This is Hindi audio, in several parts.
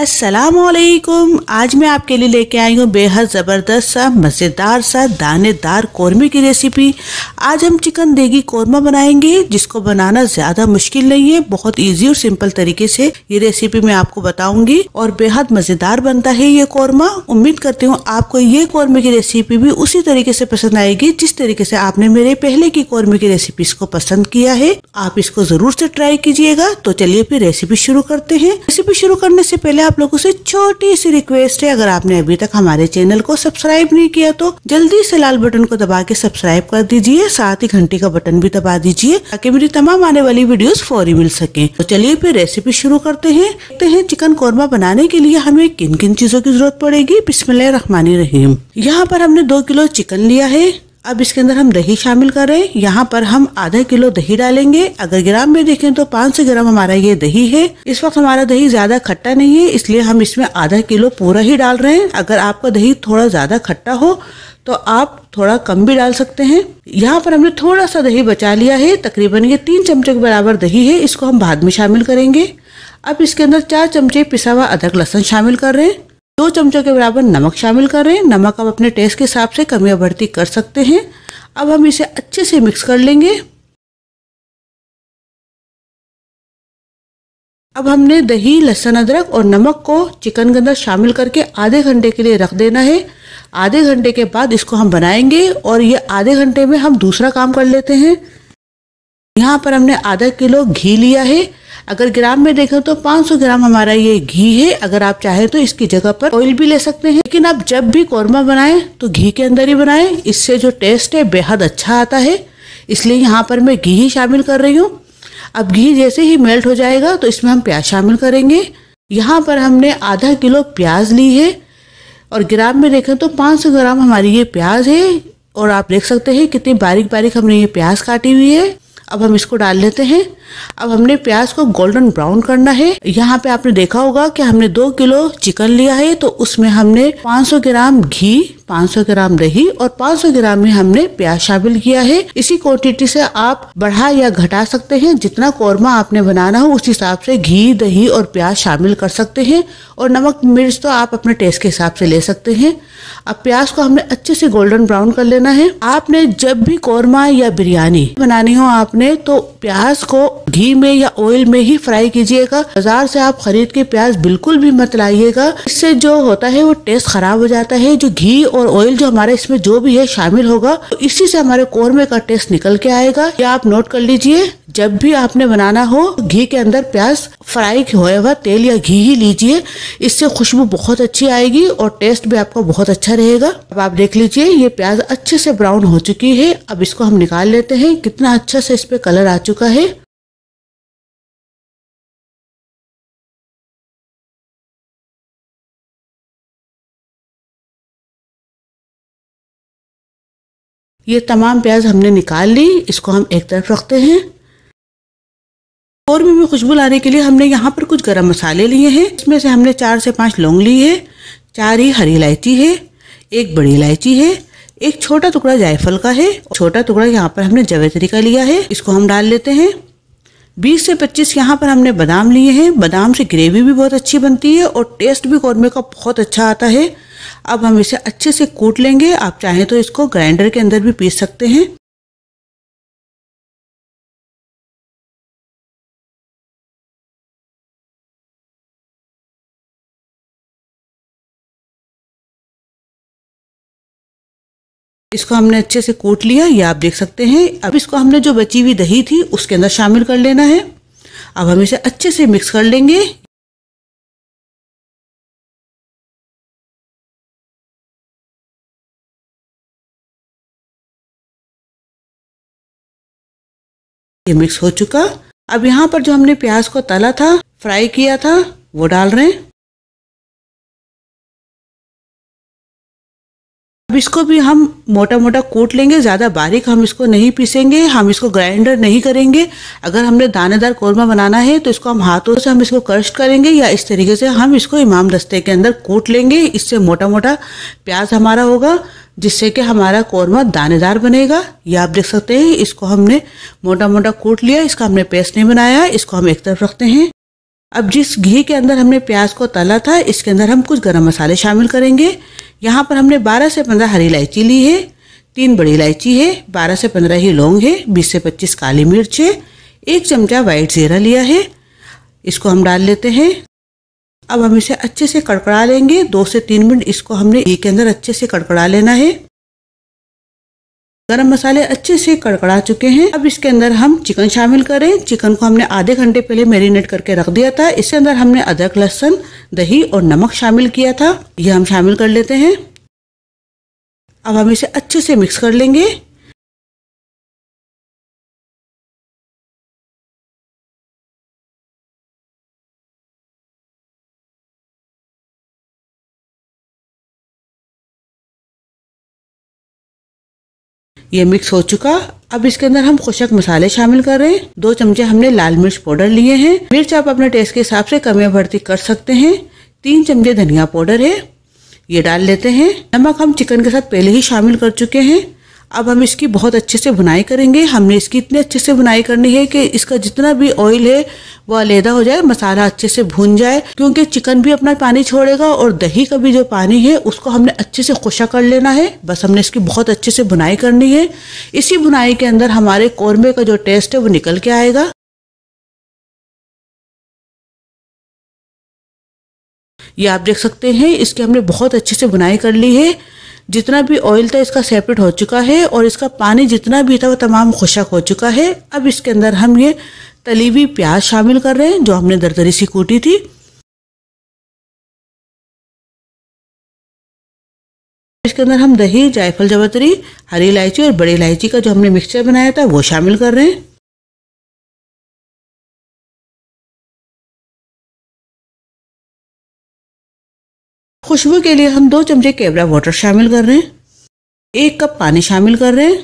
असलकुम आज मैं आपके लिए लेके आई हूँ बेहद ज़बरदस्त सा मज़ेदार सा दानेदार कौरमे की रेसिपी आज हम चिकन देगी कौरमा बनाएंगे जिसको बनाना ज़्यादा मुश्किल नहीं है बहुत इजी और सिंपल तरीके से ये रेसिपी मैं आपको बताऊंगी और बेहद मज़ेदार बनता है ये कौरमा उम्मीद करती हूँ आपको ये कौरमे की रेसिपी भी उसी तरीके से पसंद आएगी जिस तरीके से आपने मेरे पहले की कौरमे की रेसिपी को पसंद किया है आप इसको ज़रूर से ट्राई कीजिएगा तो चलिए फिर रेसिपी शुरू करते हैं रेसिपी शुरू करने से पहले पहले आप लोगों से छोटी सी रिक्वेस्ट है अगर आपने अभी तक हमारे चैनल को सब्सक्राइब नहीं किया तो जल्दी से लाल बटन को दबा के सब्सक्राइब कर दीजिए साथ ही घंटी का बटन भी दबा दीजिए ताकि मेरी तमाम आने वाली वीडियोस फौरी मिल सके तो चलिए फिर रेसिपी शुरू करते हैं तो हैं चिकन कौरमा बनाने के लिए हमें किन किन चीजों की जरूरत पड़ेगी बिस्मिल्लाह रहमानी रहीम यहाँ पर हमने दो किलो चिकन लिया है अब इसके अंदर हम दही शामिल कर रहे हैं यहाँ पर हम आधा किलो दही डालेंगे अगर ग्राम में देखें तो 500 ग्राम हमारा ये दही है इस वक्त हमारा दही ज्यादा खट्टा नहीं है इसलिए हम इसमें आधा किलो पूरा ही डाल रहे हैं अगर आपका दही थोड़ा ज्यादा खट्टा हो तो आप थोड़ा कम भी डाल सकते हैं यहाँ पर हमने थोड़ा सा दही बचा लिया है तकरीबन ये तीन चमचे के बराबर दही है इसको हम बाद में शामिल करेंगे अब इसके अंदर चार चमचे पिसा हुआ अदरक लहसन शामिल कर रहे हैं दो चमचों के बराबर नमक शामिल कर रहे हैं नमक आप अपने टेस्ट के हिसाब से कमी या बढ़ती कर सकते हैं अब हम इसे अच्छे से मिक्स कर लेंगे अब हमने दही लहसुन अदरक और नमक को चिकन के अंदर शामिल करके आधे घंटे के लिए रख देना है आधे घंटे के बाद इसको हम बनाएंगे और ये आधे घंटे में हम दूसरा काम कर लेते हैं यहाँ पर हमने आधा किलो घी लिया है अगर ग्राम में देखें तो 500 ग्राम हमारा ये घी है अगर आप चाहें तो इसकी जगह पर ऑयल भी ले सकते हैं लेकिन आप जब भी कौरमा बनाएं तो घी के अंदर ही बनाएं इससे जो टेस्ट है बेहद अच्छा आता है इसलिए यहाँ पर मैं घी ही शामिल कर रही हूँ अब घी जैसे ही मेल्ट हो जाएगा तो इसमें हम प्याज शामिल करेंगे यहाँ पर हमने आधा किलो प्याज ली है और ग्राम में देखें तो पाँच ग्राम हमारी ये प्याज है और आप देख सकते हैं कितनी बारीक बारीक हमने ये प्याज काटी हुई है अब हम इसको डाल लेते हैं अब हमने प्याज को गोल्डन ब्राउन करना है यहाँ पे आपने देखा होगा कि हमने दो किलो चिकन लिया है तो उसमें हमने 500 ग्राम घी 500 ग्राम दही और 500 ग्राम में हमने प्याज शामिल किया है इसी क्वांटिटी से आप बढ़ा या घटा सकते हैं जितना कौरमा आपने बनाना हो उस हिसाब से घी दही और प्याज शामिल कर सकते हैं और नमक मिर्च तो आप अपने टेस्ट के हिसाब से ले सकते हैं अब प्याज को हमने अच्छे से गोल्डन ब्राउन कर लेना है आपने जब भी कौरमा या बिरयानी बनानी हो आपने तो प्याज को घी में या ऑयल में ही फ्राई कीजिएगा बाजार से आप खरीद के प्याज बिल्कुल भी मत लाइएगा इससे जो होता है वो टेस्ट खराब हो जाता है जो घी और और ऑयल जो हमारे इसमें जो भी है शामिल होगा तो इसी से हमारे कोरमे का टेस्ट निकल के आएगा या आप नोट कर लीजिए जब भी आपने बनाना हो घी के अंदर प्याज फ्राई होया हुआ तेल या घी ही लीजिए इससे खुशबू बहुत अच्छी आएगी और टेस्ट भी आपका बहुत अच्छा रहेगा अब आप देख लीजिए ये प्याज अच्छे से ब्राउन हो चुकी है अब इसको हम निकाल लेते हैं कितना अच्छा से इस पे कलर आ चुका है ये तमाम प्याज हमने निकाल ली इसको हम एक तरफ रखते हैं कौरमे में खुशबू लाने के लिए हमने यहाँ पर कुछ गरम मसाले लिए हैं इसमें से हमने चार से पांच लौंग ली है चार ही हरी इलायची है एक बड़ी इलायची है एक छोटा टुकड़ा जायफल का है छोटा टुकड़ा यहाँ पर हमने जवेतरी का लिया है इसको हम डाल लेते हैं 20 से 25 यहाँ पर हमने बादाम लिए हैं बादाम से ग्रेवी भी बहुत अच्छी बनती है और टेस्ट भी कौरमे का बहुत अच्छा आता है अब हम इसे अच्छे से कूट लेंगे आप चाहें तो इसको ग्राइंडर के अंदर भी पीस सकते हैं इसको हमने अच्छे से कूट लिया ये आप देख सकते हैं अब इसको हमने जो बची हुई दही थी उसके अंदर शामिल कर लेना है अब हम इसे अच्छे से मिक्स कर लेंगे ये मिक्स हो चुका अब यहाँ पर जो हमने प्याज को तला था फ्राई किया था वो डाल रहे हैं अब इसको भी हम मोटा मोटा कूट लेंगे ज़्यादा बारीक हम इसको नहीं पीसेंगे हम इसको ग्राइंडर नहीं करेंगे अगर हमने दानेदार कोरमा बनाना है तो इसको हम हाथों से हम इसको क्रस्ट करेंगे या इस तरीके से हम इसको इमाम दस्ते के अंदर कूट लेंगे इससे मोटा मोटा प्याज हमारा होगा जिससे कि हमारा कौरमा दानेदार बनेगा ये आप देख सकते हैं इसको हमने मोटा मोटा कूट लिया इसका हमने पेस्ट नहीं बनाया इसको हम एक तरफ रखते हैं अब जिस घी के अंदर हमने प्याज को तला था इसके अंदर हम कुछ गरम मसाले शामिल करेंगे यहाँ पर हमने 12 से 15 हरी इलायची ली है तीन बड़ी इलायची है 12 से 15 ही लौंग है बीस से 25 काली मिर्च है एक चमचा वाइट ज़ीरा लिया है इसको हम डाल लेते हैं अब हम इसे अच्छे से कड़कड़ा लेंगे दो से तीन मिनट इसको हमने घी के अंदर अच्छे से कड़कड़ा लेना है गरम मसाले अच्छे से कड़कड़ा चुके हैं अब इसके अंदर हम चिकन शामिल करें चिकन को हमने आधे घंटे पहले मैरिनेट करके रख दिया था इसके अंदर हमने अदरक लहसुन दही और नमक शामिल किया था यह हम शामिल कर लेते हैं अब हम इसे अच्छे से मिक्स कर लेंगे ये मिक्स हो चुका अब इसके अंदर हम खुशक मसाले शामिल कर रहे हैं दो चमचे हमने लाल मिर्च पाउडर लिए हैं मिर्च आप अपने टेस्ट के हिसाब से कमी भर्ती कर सकते हैं तीन चमचे धनिया पाउडर है ये डाल लेते हैं नमक हम चिकन के साथ पहले ही शामिल कर चुके हैं अब हम इसकी बहुत अच्छे से बुनाई करेंगे हमने इसकी इतने अच्छे से बुनाई करनी है कि इसका जितना भी ऑयल है वो अलहदा हो जाए मसाला अच्छे से भून जाए क्योंकि चिकन भी अपना पानी छोड़ेगा और दही का भी जो पानी है उसको हमने अच्छे से खुशा कर लेना है बस हमने इसकी बहुत अच्छे से बुनाई करनी है इसी बुनाई के अंदर हमारे कौरमे का जो टेस्ट है वो निकल के आएगा ये आप देख सकते हैं इसकी हमने बहुत अच्छे से बुनाई कर ली है जितना भी ऑयल था इसका सेपरेट हो चुका है और इसका पानी जितना भी था वो तमाम खुशक हो चुका है अब इसके अंदर हम ये तली हुई प्याज शामिल कर रहे हैं जो हमने दरदरी सी कूटी थी इसके अंदर हम दही जायफल जवतरी हरी इलायची और बड़ी इलायची का जो हमने मिक्सचर बनाया था वो शामिल कर रहे हैं खुशबू के लिए हम दो चमचे केवरा वाटर शामिल कर रहे हैं एक कप पानी शामिल कर रहे हैं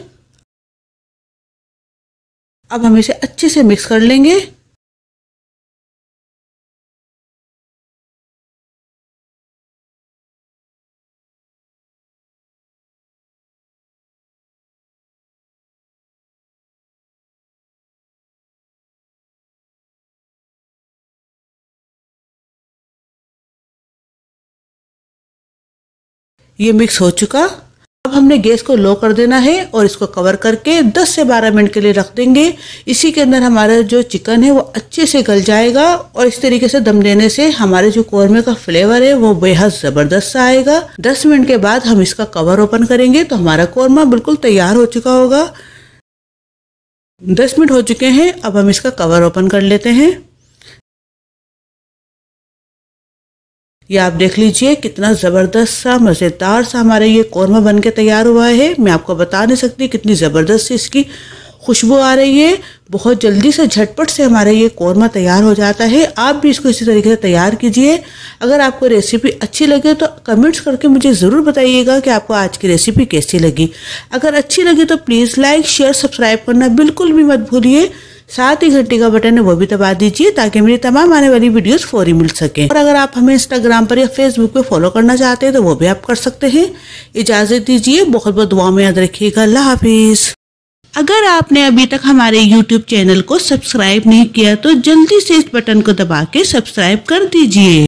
अब हम इसे अच्छे से मिक्स कर लेंगे ये मिक्स हो चुका अब हमने गैस को लो कर देना है और इसको कवर करके 10 से 12 मिनट के लिए रख देंगे इसी के अंदर हमारा जो चिकन है वो अच्छे से गल जाएगा और इस तरीके से दम देने से हमारे जो कौरमे का फ्लेवर है वो बेहद ज़बरदस्त सा आएगा 10 मिनट के बाद हम इसका कवर ओपन करेंगे तो हमारा कौरमा बिल्कुल तैयार हो चुका होगा दस मिनट हो चुके हैं अब हम इसका कवर ओपन कर लेते हैं ये आप देख लीजिए कितना ज़बरदस्त सा मज़ेदार सा हमारा ये कौरमा बन के तैयार हुआ है मैं आपको बता नहीं सकती कितनी ज़बरदस्त इसकी खुशबू आ रही है बहुत जल्दी से झटपट से हमारा ये कौरमा तैयार हो जाता है आप भी इसको इसी तरीके से तैयार कीजिए अगर आपको रेसिपी अच्छी लगे तो कमेंट्स करके मुझे ज़रूर बताइएगा कि आपको आज की रेसिपी कैसी लगी अगर अच्छी लगी तो प्लीज़ लाइक शेयर सब्सक्राइब करना बिल्कुल भी मत भूलिए साथ ही घंटी का बटन है वो भी दबा दीजिए ताकि मेरी तमाम आने वाली वीडियोस फौरी मिल सके और अगर आप हमें इंस्टाग्राम पर या फेसबुक पर फॉलो करना चाहते हैं तो वो भी आप कर सकते हैं इजाजत दीजिए बहुत बहुत दुआ में याद रखिएगा अल्लाह हाफिज़ अगर आपने अभी तक हमारे YouTube चैनल को सब्सक्राइब नहीं किया तो जल्दी से इस बटन को दबा के सब्सक्राइब कर दीजिए